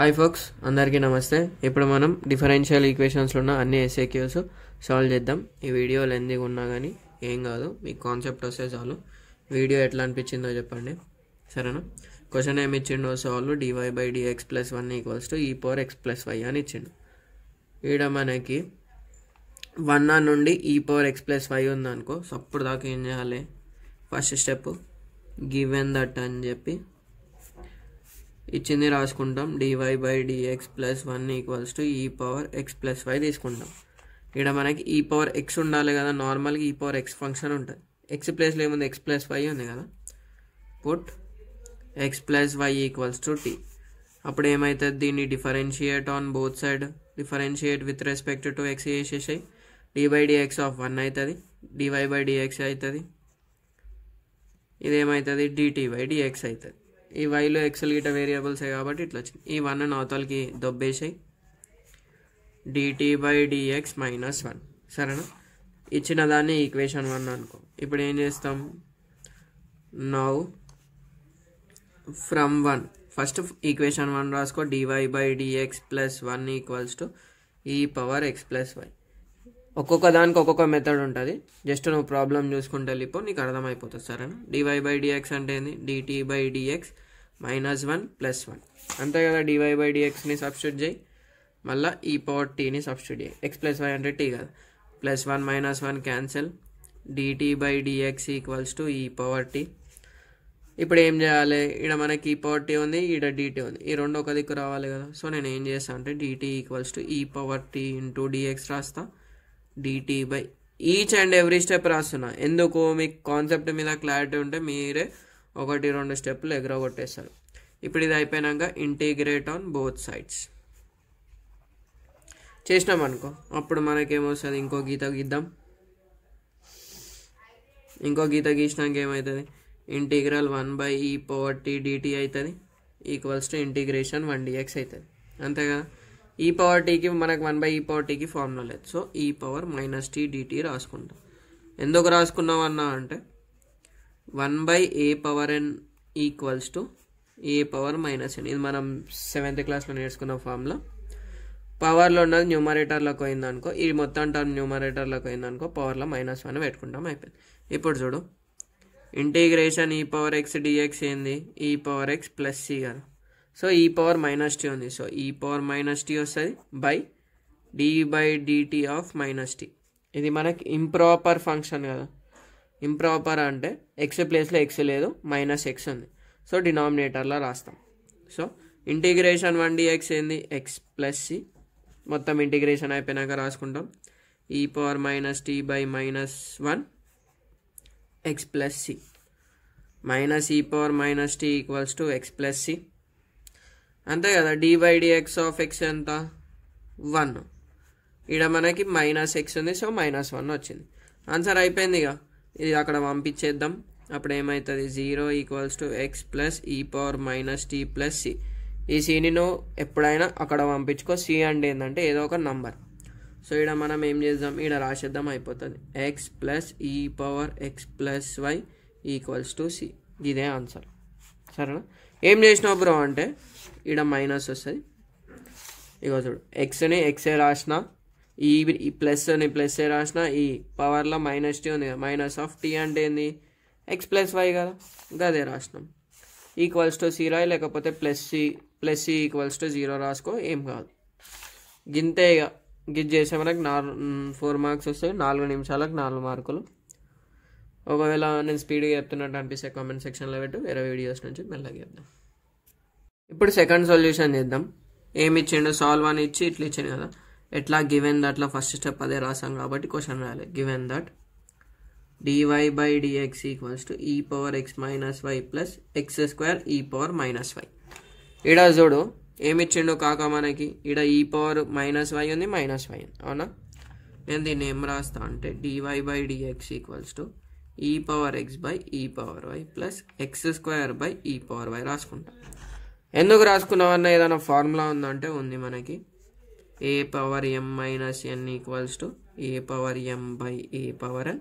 hi folks అందరికీ నమస్తే ఇప్పుడు మనం డిఫరెన్షియల్ ఈక్వేషన్స్లో ఉన్న అన్ని ఎస్ఏక్యూస్ సాల్వ్ చేద్దాం ఈ వీడియో లెందీగా ఉన్నా కానీ ఏం కాదు మీకు కాన్సెప్ట్ వస్తే చాలు వీడియో ఎట్లా అనిపించిందో చెప్పండి సరేనా క్వశ్చన్ ఏమి ఇచ్చిండో solve dy by dx plus one equals to e power x plus y అని ఇచ్చిండు ఈడ మనకి వన్ ఆ నుండి ఈ పవర్ ఎక్స్ ప్లస్ వై ఉందనుకో సప్పుడు దాకా ఏం చేయాలి ఫస్ట్ స్టెప్ గివెన్ దట్ అని చెప్పి ఇచ్చింది రాసుకుంటాం dy by dx plus one equals to e power x plus y తీసుకుంటాం ఇక్కడ మనకి ఈ పవర్ ఎక్స్ ఉండాలి కదా నార్మల్గా ఈ పవర్ ఎక్స్ ఫంక్షన్ ఉంటుంది ఎక్స్ ప్లస్లో ఏముంది ఎక్స్ ప్లస్ వై ఉంది కదా put x plus y equals to t అప్పుడు ఏమవుతుంది దీన్ని differentiate on both side differentiate with respect to x చేసేసాయి డివై డిఎక్స్ ఆఫ్ వన్ అవుతుంది డివై బై డిఎక్స్ అవుతుంది ఇదేమవుతుంది డిటీ బై డిఎక్స్ అవుతుంది ఈ వైలో ఎక్సెల్ గిట వేరియబుల్సే కాబట్టి ఇట్లా వచ్చింది ఈ వన్ అని అవతలకి దొబ్బేసాయి dt by dx minus one సరేనా ఇచ్చిన దాన్ని ఈక్వేషన్ వన్ అనుకో ఇప్పుడు ఏం చేస్తాం now from one first equation one రాసుకో dy by dx plus one equals to e power x plus y ఒక్కొక్క దానికి ఒక్కొక్క మెథడ్ ఉంటుంది జస్ట్ నువ్వు ప్రాబ్లం చూసుకుంటే వెళ్ళిపో నీకు అర్థమైపోతుంది సరేనా డివై బై డిఎక్స్ అంటే ఏంది dt by dx minus one plus one అంతే కదా డివై బై డిఎక్స్ని సబ్స్టిట్యూట్ చేయి మళ్ళీ ఈ పవర్ టీని సబ్స్టిట్యూట్ చేయి ఎక్స్ ప్లస్ వై అంటే టీ కదా plus one minus one cancel dt by dx equals to e power t ఇప్పుడు ఏం చేయాలి ఇక్కడ మనకి ఈ పవర్ టీ ఉంది ఇక్కడ డిటీ ఉంది ఈ రెండు ఒక దిక్కు రావాలి కదా సో నేను ఏం చేస్తాను అంటే dt equals to e power t into dx రాస్తాను dt by each and every step రాస్తున్నా ఎందుకు మీకు కాన్సెప్ట్ మీద క్లారిటీ ఉంటే మీరే ఒకటి రెండు స్టెప్లు ఎగరగొట్టేస్తారు ఇప్పుడు ఇది అయిపోయినాక ఇంటిగ్రేట్ ఆన్ బోత్ సైడ్స్ చేసినాం అనుకో అప్పుడు మనకేమొస్తుంది ఇంకో గీత గీద్దాం ఇంకో గీత గీసినాక ఏమవుతుంది integral one by e power t dt అవుతుంది equals to integration one dx అవుతుంది అంతే కదా ఈ పవర్ టీకి మనకు వన్ బై ఈ పవర్ టీకి ఫార్ములా లేదు so e power minus t dt రాసుకుంటాం ఎందుకు రాసుకున్నాం అన్నా అంటే one by a power n equals to a power minus n ఇది మనం సెవెంత్ క్లాస్లో నేర్చుకున్న ఫార్ములా పవర్లో ఉన్నది న్యూమరేటర్లోకి అయిందనుకో ఇది మొత్తం టర్మ్ న్యూమరేటర్లోకి అయిందనుకో పవర్లో మైనస్ వన్ పెట్టుకుంటాం అయిపోయింది ఇప్పుడు చూడు ఇంటిగ్రేషన్ ఈ పవర్ ఎక్స్ డిఎక్స్ ఏంది e power x plus c కదా so e power minus t ఉంది so e power minus t వస్తుంది by d by dt of minus t ఇది మనకి ఇంప్రాపర్ ఫంక్షన్ కదా ఇంప్రాపర్ అంటే ఎక్స్ ప్లేస్లో ఎక్స్ లేదు మైనస్ ఎక్స్ ఉంది సో డినామినేటర్లో రాస్తాం సో ఇంటిగ్రేషన్ వన్ డిఎక్స్ ఏంది ఎక్స్ ప్లస్ సి మొత్తం ఇంటిగ్రేషన్ అయిపోయినాక రాసుకుంటాం e power minus t by minus one x plus c minus e power minus t equals to x plus c అంతే కదా d dx of x ఎంత one ఇక్కడ మనకి minus x ఉంది so minus one వచ్చింది answer అయిపోయింది ఇక ఇది అక్కడ పంపించేద్దాం అప్పుడు ఏమవుతుంది zero equals to x plus e power minus t plus c ఈ సిని నువ్వు ఎప్పుడైనా అక్కడ పంపించుకో సి అంటే ఏంటంటే ఏదో ఒక నంబర్ సో ఇక్కడ మనం ఏం చేద్దాం ఇక్కడ రాసేద్దాం అయిపోతుంది x plus e power x plus y equals to c ఇదే ఆన్సర్ సరేనా ఏం చేసినావు బ్రో అంటే ఇక్కడ మైనస్ వస్తుంది ఇక చూడు ఎక్స్ని ఎక్సే రాసిన ఈ ప్లస్ అని ప్లస్ ఏ రాసిన ఈ పవర్లో మైనస్ టీ ఉంది కదా మైనస్ ఆఫ్ టీ అంటే ఏంది ఎక్స్ ప్లస్ వై కదా గదే రాసినాం ఈక్వల్స్ టు జీరో లేకపోతే plus c plus c equals to zero రాసుకో ఏం కాదు గింతే ఇక గిజ్ చేసే మనకు నాలుగు ఫోర్ మార్క్స్ వస్తాయి నాలుగు నిమిషాలకు నాలుగు మార్కులు ఒకవేళ నేను స్పీడ్గా చెప్తున్నట్టు అనిపిస్తే కామెంట్ సెక్షన్లో పెట్టు వేరే వీడియోస్ నుంచి మెల్లగా చెప్తాను ఇప్పుడు సెకండ్ సొల్యూషన్ చేద్దాం ఏమి ఇచ్చిండు సాల్వ్ అని ఇచ్చి ఇట్లా ఇచ్చాను కదా ఎట్లా గివెన్ దట్లో ఫస్ట్ స్టెప్ అదే రాసాం కాబట్టి క్వశ్చన్ రాయాలి given that dy by dx equals to e power x minus y plus x square e power minus y ఈడ చూడు ఏమిచ్చిండు కాక మనకి ఈడ ఈ పవర్ మైనస్ వై ఉంది మైనస్ వై ఉంది అవునా నేను దీన్ని ఏం రాస్తా అంటే dy by dx equals to e power x by e power y plus x square by e power y రాసుకుంటా ఎందుకు రాసుకున్నావన్న ఏదైనా ఫార్ములా ఉందంటే ఉంది మనకి ఏ power m minus n equals to a power m by a power n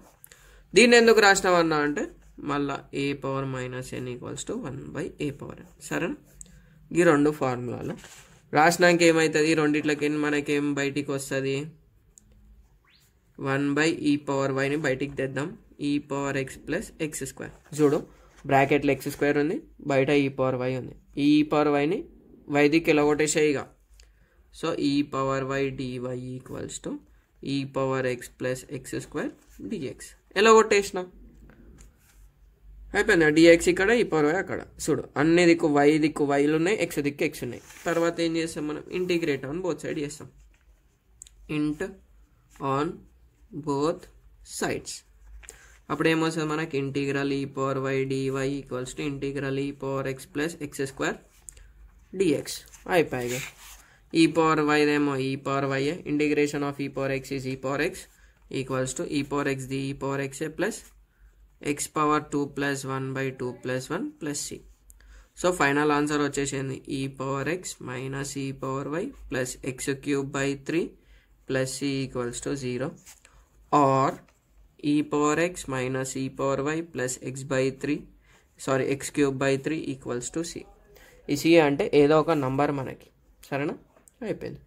దీన్ని ఎందుకు రాసినామన్నా అంటే మళ్ళా a power minus n equals to one by a power n సరేనా ఈ రెండు ఫార్ములాలు రాసినాక ఏమవుతుంది రెండిట్లకి మనకి ఏం బయటికి వస్తుంది one by e e power వైని బయటికి తెద్దాం e power x plus x square చూడు బ్రాకెట్లో ఎక్స్ స్క్వేర్ ఉంది బయట ఈ పవర్ వై ఉంది ఈ పవర్ వైని వై దిక్కు ఎలా ఇక so e power y dy equals to e power x plus x square dx ఎలా కొట్టేసిన అయిపోయిందా డిఎక్స్ ఇక్కడ ఈ పవర్ వై అక్కడ చూడు అన్ని దిక్కు వై దిక్కు వైలు ఉన్నాయి ఎక్స్ దిక్కు ఎక్స్ ఉన్నాయి తర్వాత ఏం చేస్తాం మనం ఇంటిగ్రేట్ ఆన్ బోత్ సైడ్ చేస్తాం ఇంట్ ఆన్ బోత్ సైడ్స్ अब मन के integral power y dy equal to integral power x plus x square dx आईपाएगा इ पवर वैदेमो e power y integration of e power x is e power x equal to e power x दि e power x plus x power two plus one by two plus one plus c so फल answer वे power x minus e power y plus x cube by three plus C equal to zero और e power x minus e power y plus x by three sorry x cube by three equals to c ఈ c అంటే ఏదో ఒక number మనకి సరేనా అయిపోయింది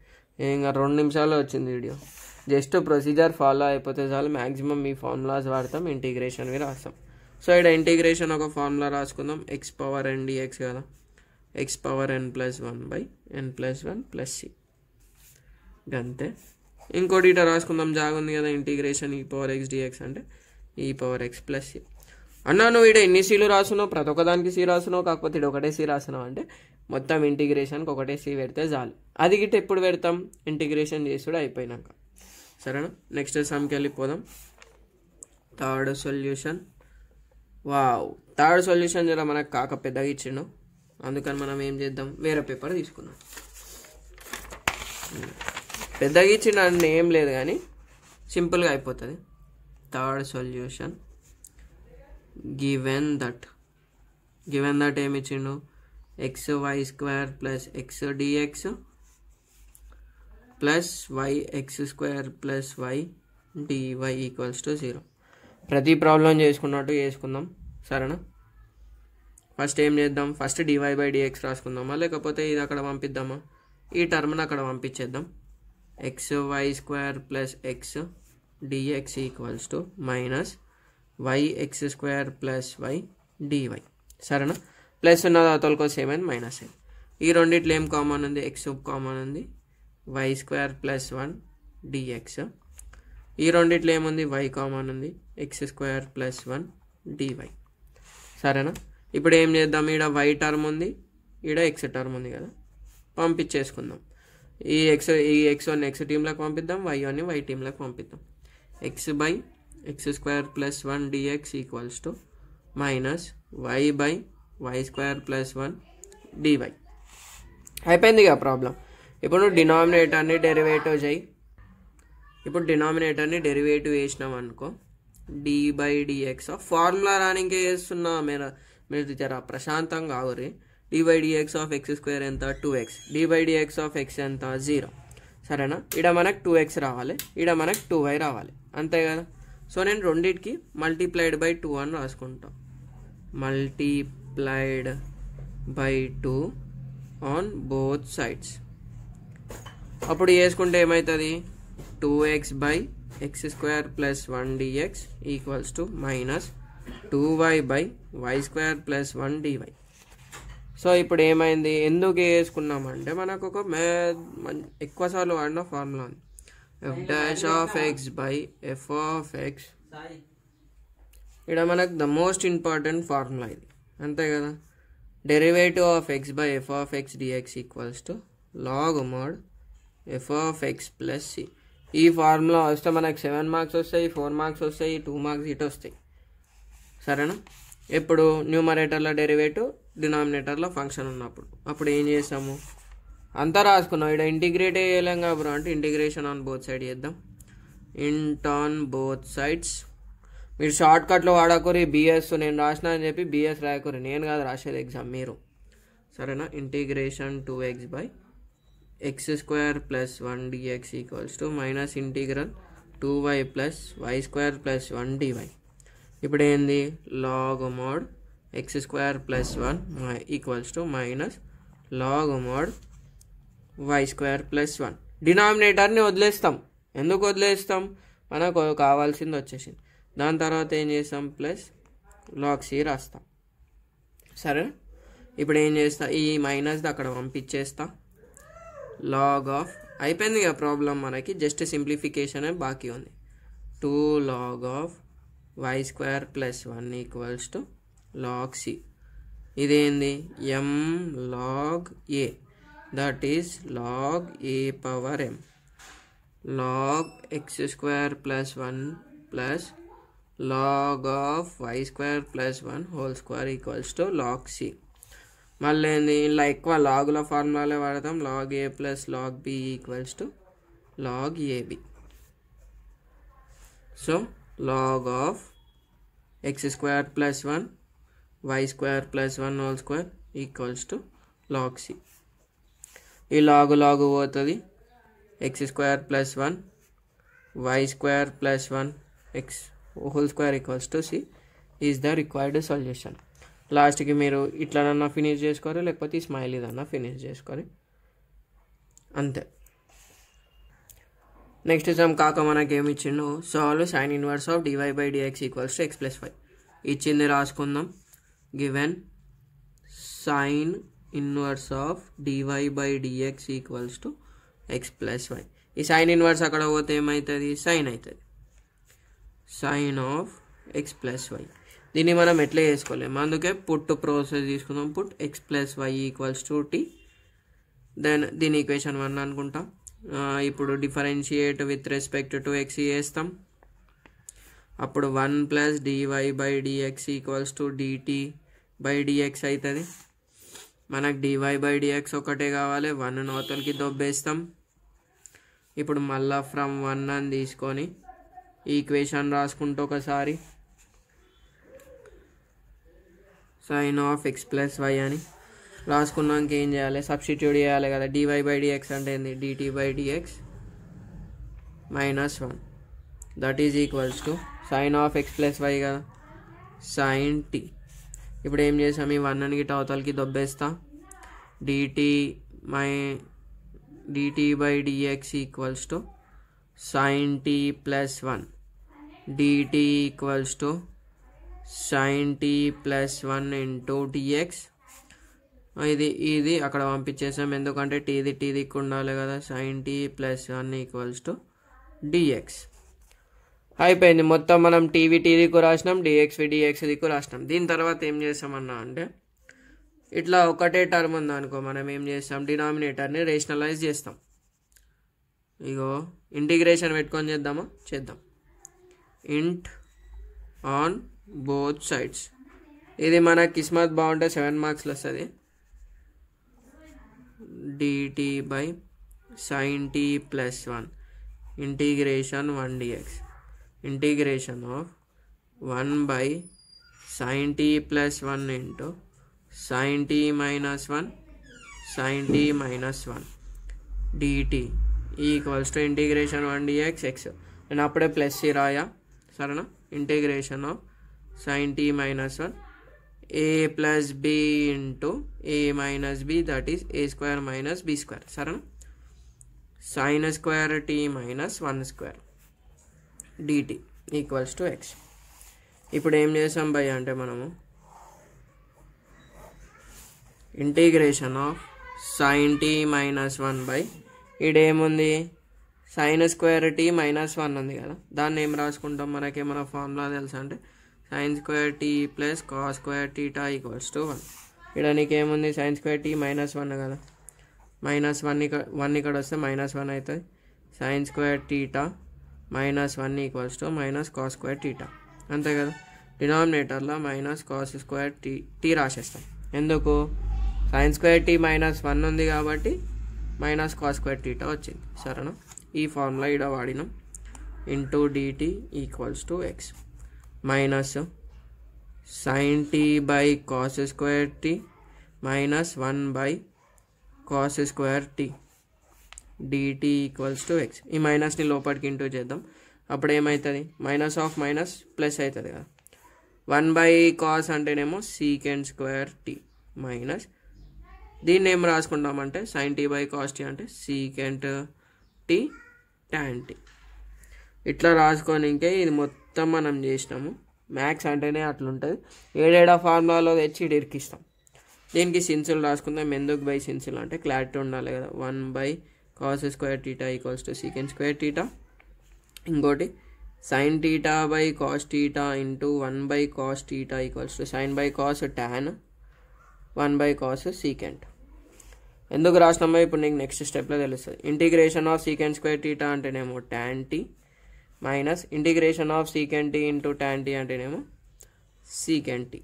ఇంకా రెండు నిమిషాలు వచ్చింది వీడియో జస్ట్ ప్రొసీజర్ ఫాలో అయిపోతే చాలు మ్యాక్సిమం మీ ఫార్ములాస్ వాడతాం ఇంటిగ్రేషన్వి రాస్తాం సో ఇక్కడ ఇంటిగ్రేషన్ ఒక ఫార్ములా రాసుకుందాం ఎక్స్ పవర్ ఎన్ డిఎక్స్ కదా x power n plus one by n plus one plus c అంతే ఇంకోటి ఇట రాసుకుందాం జాగుంది కదా ఇంటిగ్రేషన్ ఈ పవర్ ఎక్స్ డిఎక్స్ అంటే ఈ పవర్ ఎక్స్ ప్లస్ అన్నా నువ్వు ఇటు ఎన్ని సీలు రాసినావు ప్రతి ఒక్కదానికి సీ రాసినావు కాకపోతే ఇటు ఒకటే సీ రాసినావు అంటే మొత్తం ఇంటిగ్రేషన్కి ఒకటే సీ పెడితే చాలు అది గిట్ట ఎప్పుడు పెడతాం ఇంటిగ్రేషన్ కూడా అయిపోయినాక సరేనా నెక్స్ట్ సమ్కి వెళ్ళిపోదాం third solution wow third solution జర మనకు కాక పెద్దగా ఇచ్చిండు అందుకని మనం ఏం చేద్దాం వేరే పేపర్ తీసుకుందాం పెద్దగా ఇచ్చిండని ఏం లేదు కానీ సింపుల్గా అయిపోతుంది third solution given that given that ఏమి ఇచ్చిండు x y square plus x dx plus y x square plus y dy equals to zero ప్రతి ప్రాబ్లం చేసుకున్నట్టు చేసుకుందాం సరేనా ఫస్ట్ ఏం చేద్దాం ఫస్ట్ డివై బై డిఎక్స్ రాసుకుందామా లేకపోతే ఇది అక్కడ పంపిద్దామా ఈ టర్మ్ని అక్కడ పంపించేద్దాం x y square plus x dx equals to minus y x square plus y dy సరేనా ప్లస్ ఉన్న దాతలకో సేమ్ మైనస్ సేమ్ ఈ రెండిట్లో ఏం కామన్ ఉంది ఎక్స్ కామన్ ఉంది y square plus one dx ఈ రెండిట్లో ఏముంది వై కామన్ ఉంది x square plus one dy సరేనా ఇప్పుడు ఏం చేద్దాం ఈడ వై టర్మ్ ఉంది ఈడ ఎక్స్ టర్మ్ ఉంది కదా పంపించేసుకుందాం ఈ ఎక్స్ ఈ ఎక్స్ వన్ ఎక్స్ టీంలకు పంపిద్దాం వై వన్ వై టీంలకు పంపిద్దాం x by x square plus one dx equals to minus y by y square plus one dy అయిపోయింది ఇక ప్రాబ్లం ఇప్పుడు డినామినేటర్ని డెరివేటివ్ చేయి ఇప్పుడు డినామినేటర్ని డెరివేటివ్ వేసినాం అనుకో డి బై డిఎక్స్ ఫార్ములా రానికే వేస్తున్నా మీరు మీరు జర ప్రశాంతంగా కావురి డివైడిఎక్స్ ఆఫ్ ఎక్స్ స్క్వేర్ ఎంత two x d by dx of x ఎంత జీరో సరేనా ఇక్కడ మనకు టూ ఎక్స్ రావాలి ఇక్కడ మనకు టూ వై రావాలి అంతే కదా సో నేను రెండింటికి మల్టీప్లైడ్ బై టూ అని రాసుకుంటాను multiplied by two on both sides అప్పుడు చేసుకుంటే ఏమవుతుంది two x by x square plus one dx equals to minus two y by y square plus one dy so ఇప్పుడు ఏమైంది ఎందుకు వేసుకున్నామంటే మనకు ఒక మే ఎక్కువ సార్లు వాడిన ఫార్ములా ఉంది f dash of x by f of x ఇక్కడ మనకు ద మోస్ట్ ఇంపార్టెంట్ ఫార్ములా ఇది అంతే కదా derivative of x by f of x dx equals to log mod f of x plus c ఈ ఫార్ములా వస్తే మనకు seven marks వస్తాయి four marks వస్తాయి టూ మార్క్స్ ఇటు వస్తాయి సరేనా ఇప్పుడు న్యూమరేటర్లో డెరివేటివ్ డినామినేటర్లో ఫంక్షన్ ఉన్నప్పుడు అప్పుడు ఏం చేసాము అంతా రాసుకున్నాం ఇక్కడ ఇంటిగ్రేట్ చేయలేం కాబట్టి అంటే ఇంటిగ్రేషన్ ఆన్ బోత్ సైడ్ చేద్దాం ఇంట్ ఆన్ బోత్ సైడ్స్ మీరు షార్ట్ కట్లో వాడకూరి బిఎస్ నేను రాసిన అని చెప్పి బిఎస్ రాయకూరి నేను కాదు రాసేది ఎగ్జామ్ మీరు సరేనా integration two x by x square plus one dx equals to minus integral two y plus y square plus one dy ఇప్పుడు ఏంది log mod x square plus one equals to minus log mod y square plus one డినామినేటర్ని వదిలేస్తాం ఎందుకు వదిలేస్తాం మనకు కావాల్సింది వచ్చేసింది దాని తర్వాత ఏం చేస్తాం ప్లస్ లాగ్ సి రాస్తాం సరే ఇప్పుడు ఏం చేస్తా ఈ మైనస్ది అక్కడ పంపించేస్తా లాగ్ ఆఫ్ అయిపోయింది ఇక ప్రాబ్లం మనకి జస్ట్ సింప్లిఫికేషన్ బాకీ ఉంది two log of y square plus one equals to log c ఇదేంది m log a that is log a power m log x square plus one plus log of y square plus one whole square equals to log c మళ్ళీ ఇలా ఎక్కువ లాగుల ఫార్ములాలే వాడతాం log a plus log b equals to log ab so log of x square plus one y square plus one whole square equals to log c ఈ log log పోతుంది x square plus one y square plus one x whole square equals to c is the required solution లాస్ట్కి మీరు ఇట్లానన్నా finish చేసుకోరు లేకపోతే ఈ smile ఇదన్నా finish చేసుకొని అంతే నెక్స్ట్ సమ్ కాక మనకి ఏమి ఇచ్చిండు solve sine inverse of dy by dx equals to x plus five ఇచ్చింది రాసుకుందాం given sine inverse of dy by dx equals to x plus y ఈ సైన్ ఇన్వర్స్ అక్కడ పోతే ఏమవుతుంది సైన్ అవుతుంది sine of x plus y దీన్ని మనం ఎట్లా చేసుకోలేము అందుకే పుట్ ప్రాసెస్ తీసుకుందాం put x plus y equals to t then దీని ఈక్వేషన్ వన్ అనుకుంటాం ఇప్పుడు differentiate with respect to x చేస్తాం అప్పుడు one plus dy by dx equals to dt by dx అవుతుంది మనకు డివై బై డిఎక్స్ ఒకటే కావాలి వన్ నోతలకి దొబ్బేస్తాం ఇప్పుడు మళ్ళా ఫ్రమ్ వన్ అని తీసుకొని ఈక్వేషన్ రాసుకుంటూ ఒకసారి sine of x plus y అని రాసుకున్నాక ఏం చేయాలి సబ్స్టిట్యూట్ చేయాలి కదా డివై బై డిఎక్స్ అంటే ఏంది dt by dx minus one that is equals to sine of x plus y కదా సైన్ టీ ఇప్పుడు ఏం చేసాం ఈ వన్ అని గిట్ట దొబ్బేస్తా డిటీ మై dt by dx equals to sine t plus one dt equals to sine t plus one into dx ఇది ఇది అక్కడ పంపించేసాం ఎందుకంటే టీది టీ ఉండాలి కదా sine t plus one equals to dx అయిపోయింది మొత్తం మనం టీవీ టీవీకు రాసినాం డిఎక్స్వి డిఎక్స్ దిక్కు రాసినాం దీని తర్వాత ఏం చేస్తామన్నా అంటే ఇట్లా ఒకటే టర్మ్ ఉంది అనుకో మనం ఏం చేస్తాం డినామినేటర్ని రేషనలైజ్ చేస్తాం ఇగో ఇంటిగ్రేషన్ పెట్టుకొని చేద్దామా చేద్దాం ఇంట్ ఆన్ బోత్ సైడ్స్ ఇది మన కిస్మత్ బాగుంటే సెవెన్ మార్క్స్లో వస్తుంది dt by sine t plus one integration one dx integration of 1 by sin t plus 1 into sin t minus 1 sin t minus 1 dt equals to integration 1 dx x నేను అప్పుడే plus రాయా సరేనా integration of sine t minus one a plus b into a minus b that is a square minus b square సరేనా sine square t minus one square dt equals to x ఇప్పుడు ఏం చేసాం by అంటే మనము integration of sine t minus one by ఇడేముంది sine square t minus one ఉంది కదా దాన్ని ఏం రాసుకుంటాం మనకేమైనా ఫార్ములా తెలుసా అంటే sine square t plus cos square theta equals to one ఇక్కడ ఏముంది sine square t minus one కదా మైనస్ వన్ ఇక్కడ వన్ ఇక్కడ వస్తే మైనస్ వన్ అవుతుంది sine square theta minus one equals to minus cos square theta అంతే కదా డినామినేటర్లో minus cos square t t రాసేస్తాం ఎందుకు sine square t minus one ఉంది కాబట్టి మైనస్ కాస్ స్క్వేర్ టీటా వచ్చింది సరేనా ఈ ఫార్ములా ఇడ వాడినాం into dt equals to x minus sine t by cos square t minus one by cos square t dt equals to x ఈ మైనస్ని లోపలికి ఇంటూ చేద్దాం అప్పుడు ఏమవుతుంది మైనస్ ఆఫ్ మైనస్ ప్లస్ అవుతుంది కదా వన్ బై కాస్ అంటేనేమో సీకెండ్ స్క్వేర్ టీ మైనస్ దీన్ని ఏం రాసుకుంటామంటే sine t by cos t అంటే సీకెంట్ టీ ట్యాన్ టీ ఇట్లా రాసుకొని ఇంకే ఇది మొత్తం మనం చేసినాము మ్యాథ్స్ అంటేనే అట్లుంటుంది ఏడేడా ఫార్ములాలో తెచ్చి ఇరికిస్తాం దీనికి సిన్సులు రాసుకుందాం ఎందుకు బై సిన్సులు అంటే క్లారిటీ ఉండాలి కదా one by cos square theta equals to secant square theta ఇంకోటి sine theta by cos theta into one by cos theta equals to sine by cos tan one by cos secant ఎందుకు రాసినామో ఇప్పుడు నీకు next స్టెప్లో తెలుస్తుంది integration of secant square theta అంటేనేమో tan t minus integration of secant t into tan t అంటేనేమో secant t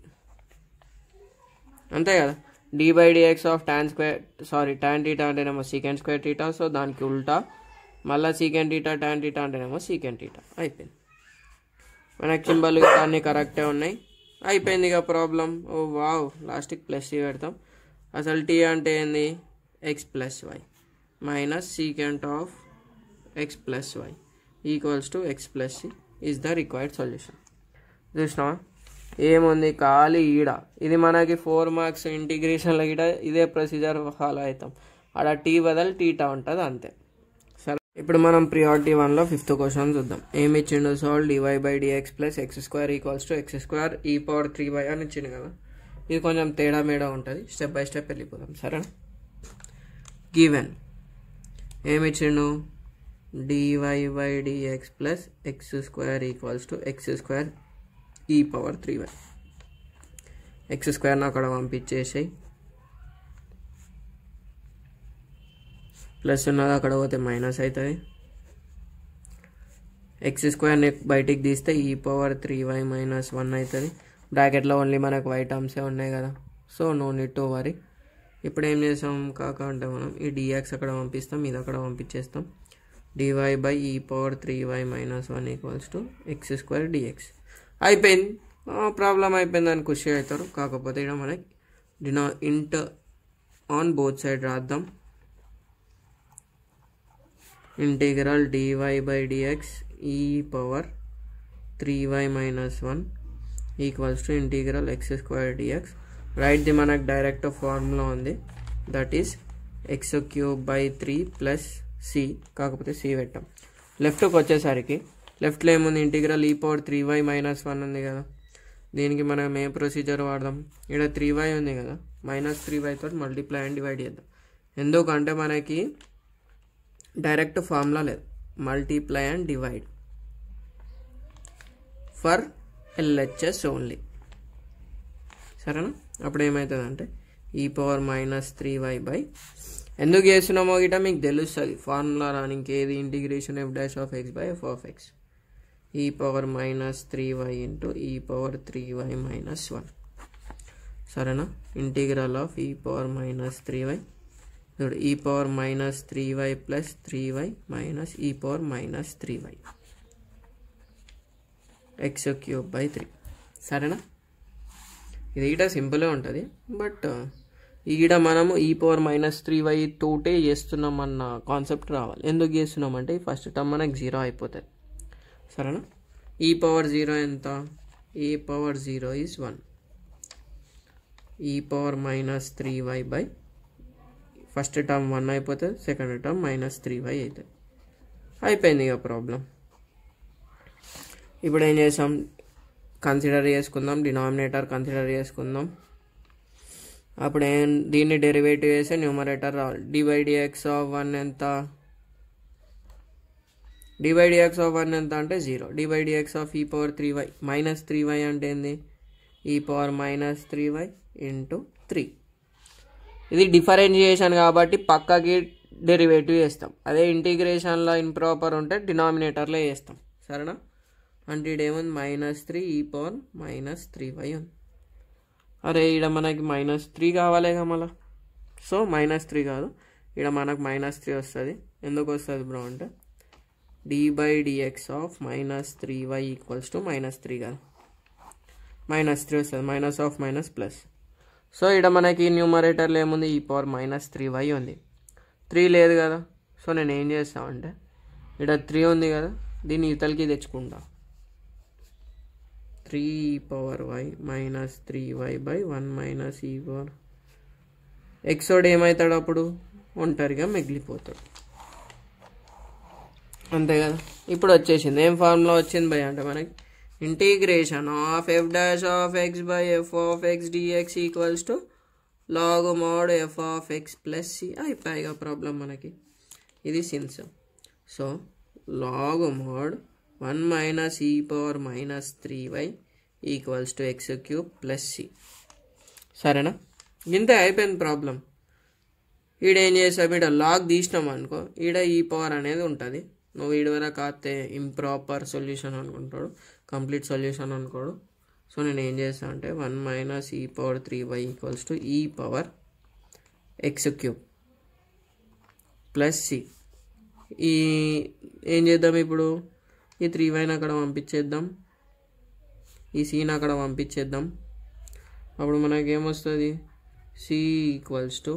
అంతే కదా d by dx of tan square sorry tan theta అంటేనేమో సీకెంట్ స్క్వేర్ టీటా సో దానికి ఉల్టా మళ్ళీ సీకెండ్ టీటా టాన్ టీటా అంటేనేమో secant theta అయిపోయింది మనకి సింబల్ అన్నీ కరెక్టే ఉన్నాయి అయిపోయింది ఇక ప్రాబ్లం ఓ వావ్ లాస్ట్కి ప్లస్ టీ పెడతాం అసలు టీ అంటే ఏంది x plus y minus secant of x plus y equals to x plus c is the required solution చూసినావా ఏముంది ఖాళీ ఈడ ఇది మనకి ఫోర్ మార్క్స్ ఇంటిగ్రేషన్లో ఈడ ఇదే ప్రొసీజర్ ఫాలో అవుతాం ఆడ టీ బదలు టీటా ఉంటుంది అంతే సరే ఇప్పుడు మనం ప్రియారిటీ వన్లో ఫిఫ్త్ క్వశ్చన్ చూద్దాం ఏమి ఇచ్చిండు sol dy by dx plus x square equals to x square e power three by అని ఇచ్చింది కదా ఇది కొంచెం తేడా మేడా ఉంటుంది స్టెప్ బై స్టెప్ వెళ్ళిపోదాం సరేనా గివెన్ ఏమి ఇచ్చిండు dy by dx plus x square equals to x square e power three y x square అక్కడ పంపించేసాయి ప్లస్ ఉన్నది అక్కడ పోతే మైనస్ అవుతుంది ఎక్స్ స్క్వేర్ని బయటికి తీస్తే e power three y minus one అవుతుంది బ్రాకెట్లో ఓన్లీ మనకు వై టర్మ్సే ఉన్నాయి కదా so no need to worry ఇప్పుడు ఏం చేసాం కాక అంటే మనం ఈ డిఎక్స్ అక్కడ పంపిస్తాం ఇది అక్కడ పంపించేస్తాం dy by e power three y minus one equals to x square dx అయిపోయింది ప్రాబ్లం అయిపోయింది ఖుషి అవుతారు కాకపోతే ఇక్కడ మనకి డినా ఇంట ఆన్ బోత్ సైడ్ రాద్దాం integral dy by dx e power three y minus one equals to integral x square dx right ది మనకు డైరెక్ట్ ఫార్ములా ఉంది that is x cube by three plus c కాకపోతే సి పెట్టాం లెఫ్ట్కి వచ్చేసరికి లెఫ్ట్లో ఏముంది ఇంటిగ్రల్ ఈ power three y minus one ఉంది కదా దీనికి మనం ఏ ప్రొసీజర్ వాడదాం ఇక్కడ త్రీ వై ఉంది కదా మైనస్ త్రీ వైతో మల్టిప్లై అండ్ డివైడ్ చేద్దాం ఎందుకంటే మనకి డైరెక్ట్ ఫార్ములా లేదు multiply and divide for LHS only సరేనా అప్పుడు ఏమవుతుందంటే e power minus three y by ఎందుకు చేస్తున్నామో గిట మీకు తెలుస్తుంది ఫార్ములా రాని ఇంకేది integration f dash of x by f of x e power minus three y into e power three y minus one సరేనా integral of e power minus three y చూడు ఈ power minus three y plus three y minus e power minus three y x cube by three సరేనా ఇది ఈడ సింపులే ఉంటుంది but ఈడ మనము ఈ పవర్ మైనస్ త్రీ వై తోటే చేస్తున్నామన్న కాన్సెప్ట్ రావాలి ఎందుకు చేస్తున్నామంటే ఫస్ట్ టర్మ్ మనకు జీరో అయిపోతుంది సరేనా ఈ పవర్ జీరో ఎంత e power zero is one e power minus three y by first term one అయిపోతుంది second term minus three y అవుతుంది అయిపోయింది ఇక ప్రాబ్లం ఇప్పుడు ఏం చేసాం కన్సిడర్ చేసుకుందాం డినామినేటర్ కన్సిడర్ చేసుకుందాం అప్పుడు ఏం దీన్ని డెరివేటివ్ చేస్తే న్యూమరేటర్ డివైడిఎక్స్ ఆఫ్ వన్ ఎంత డివైడిఎక్స్ ఆఫ్ వన్ ఎంత అంటే zero d by dx of e power three y minus three y అంటే ఏంది e power minus three y into three ఇది డిఫరెన్షియేషన్ కాబట్టి పక్కకి డెరివేటివ్ చేస్తాం అదే ఇంటిగ్రేషన్లో ఇంప్రాపర్ ఉంటే డినామినేటర్లో వేస్తాం సరేనా అంటే ఏముంది minus three e power minus three y ఉంది అరే ఇక్కడ మనకి మైనస్ త్రీ కదా మళ్ళా సో మైనస్ త్రీ కాదు ఇక్కడ మనకు మైనస్ త్రీ వస్తుంది ఎందుకు వస్తుంది బ్రో అంటే d by dx of minus three y equals to minus three కదా మైనస్ త్రీ వస్తుంది minus of minus plus so ఇక్కడ మనకి న్యూమరేటర్లో ఏముంది e power minus three y ఉంది త్రీ లేదు కదా సో నేను ఏం చేస్తామంటే ఇక్కడ త్రీ ఉంది కదా దీన్ని ఇతలకి తెచ్చుకుంటా three power y minus three y by one minus e power ఎక్సోడ్ ఏమవుతాడు అప్పుడు ఒంటరిగా మిగిలిపోతాడు అంతే కదా ఇప్పుడు వచ్చేసింది ఏం ఫార్ములా వచ్చింది భయ అంటే మనకి integration of f dash of x by f of x dx equals to log mod f of x plus c అయిపోయాయి ప్రాబ్లం మనకి ఇది since so log mod one minus e power minus three y equals to x cube plus c సరేనా ఇంత అయిపోయింది problem ఈడేం చేసాం ఈడ log తీసినాం అనుకో ఈడ ఈ e పవర్ అనేది ఉంటుంది నువ్వు వీడి కాస్తే ఇంప్రాపర్ సొల్యూషన్ అనుకుంటాడు కంప్లీట్ సొల్యూషన్ అనుకోడు సో నేను ఏం చేస్తాను అంటే one minus e power three y equals to e power x cube plus c ఈ ఏం చేద్దాం ఇప్పుడు ఈ త్రీ వైని అక్కడ పంపించేద్దాం ఈ సీని అక్కడ పంపించేద్దాం అప్పుడు మనకి ఏమొస్తుంది c equals to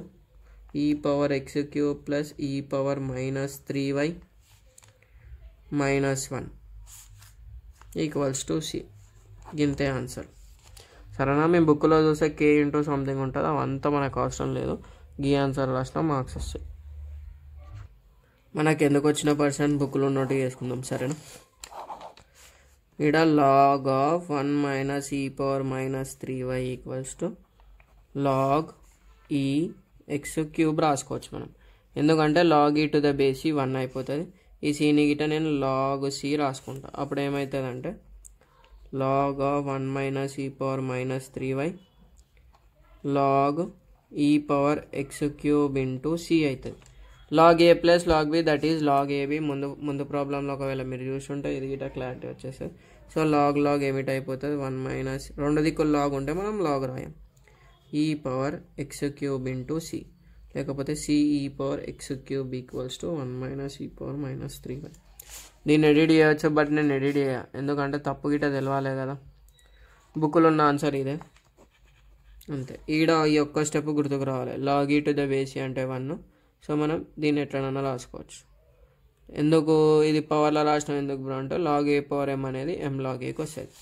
e power x cube plus e power minus three y minus one equals to c గింతే ఆన్సర్ సరేనా మేము బుక్లో చూస్తే కే ఇంటూ సంథింగ్ ఉంటుంది అవంతా మనకు అవసరం లేదు గీ ఆన్సర్ రాసినా మార్క్స్ వస్తాయి మనకు ఎందుకు వచ్చిన పర్సెంట్ బుక్లో నోటి చేసుకుందాం సరేనా ఇక్కడ log of one minus e power minus three y equals to log e x cube రాసుకోవచ్చు మనం ఎందుకంటే లాగ్ ఈ టు ద బేసి వన్ అయిపోతుంది ఈ సీని గిట నేను లాగ్ సి రాసుకుంటా అప్పుడు ఏమవుతుందంటే log of one minus e power minus three y log e power x cube into c అవుతుంది log a plus log b that is log ab ముందు ముందు ప్రాబ్లంలో ఒకవేళ మీరు చూసుంటే ఇది గిట క్లారిటీ వచ్చేస్తుంది సో లాగ్ లాగ్ ఏమిటి అయిపోతుంది వన్ మైనస్ రెండు దిక్కులు లాగ్ ఉంటే మనం లాగ్ రాయం e power x cube into c లేకపోతే c e power x cube equals to one minus e power minus three by దీన్ని ఎడిట్ చేయవచ్చు బట్ నేను ఎడిట్ చేయ ఎందుకంటే తప్పు గిట్ట తెలవాలి కదా బుక్లో ఉన్న ఆన్సర్ ఇదే అంతే ఈడ ఈ ఒక్క స్టెప్ గుర్తుకు రావాలి లాగ్ ఈ టు ద బేసి అంటే వన్ సో మనం దీన్ని ఎట్లనన్నా రాసుకోవచ్చు ఎందుకు ఇది పవర్లో రాసిన ఎందుకు బ్రో అంటే లాగ్ ఏ పవర్ ఎం అనేది ఎం లాగ్ ఏకి e వస్తుంది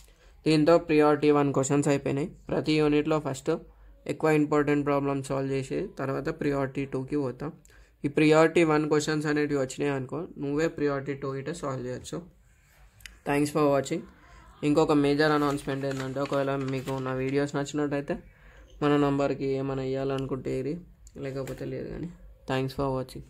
దీంతో ప్రియారిటీ వన్ క్వశ్చన్స్ అయిపోయినాయి ప్రతి యూనిట్లో ఫస్ట్ ఎక్కువ ఇంపార్టెంట్ ప్రాబ్లమ్ సాల్వ్ చేసి తర్వాత ప్రియారిటీ టూకి పోతాం ఈ ప్రియారిటీ వన్ క్వశ్చన్స్ అనేటివి వచ్చినాయి అనుకో నువ్వే ప్రియారిటీ టూ ఇటే సాల్వ్ చేయొచ్చు థ్యాంక్స్ ఫర్ వాచింగ్ ఇంకొక మేజర్ అనౌన్స్మెంట్ ఏంటంటే ఒకవేళ మీకు నా వీడియోస్ నచ్చినట్టయితే మన నంబర్కి ఏమైనా ఇవ్వాలనుకుంటే ఏరి లేకపోతే లేదు కానీ థ్యాంక్స్ ఫర్ వాచింగ్